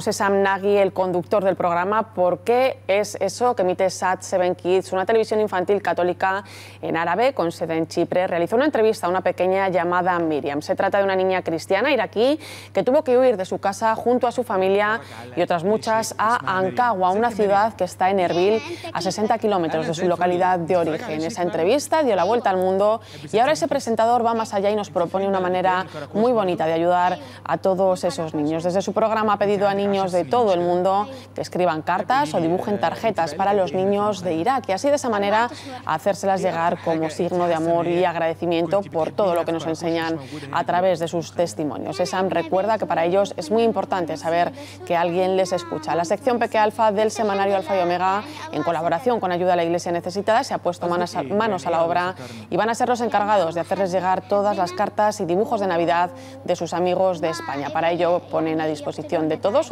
sam Nagy, el conductor del programa, ¿por qué es eso que emite sat Seven Kids, una televisión infantil católica en árabe con sede en Chipre? Realizó una entrevista a una pequeña llamada Miriam. Se trata de una niña cristiana iraquí que tuvo que huir de su casa junto a su familia y otras muchas a Ankawa, una ciudad que está en Erbil, a 60 kilómetros de su localidad de origen. Esa entrevista dio la vuelta al mundo y ahora ese presentador va más allá y nos propone una manera muy bonita de ayudar a todos esos niños. Desde su programa ha pedido a niños de todo el ¿eh? mundo que escriban cartas o dibujen tarjetas para los niños de Irak y así de esa manera hacérselas llegar como signo de amor y agradecimiento por todo lo que nos enseñan a través de sus testimonios. Esam recuerda que para ellos es muy importante saber que alguien les escucha. La sección Peque Alfa del semanario Alfa y Omega, en colaboración con Ayuda a la Iglesia Necesitada, se ha puesto manos manos a la obra y van a ser los encargados de hacerles llegar todas las cartas y dibujos de Navidad de sus amigos de España. Para ello ponen a disposición de todos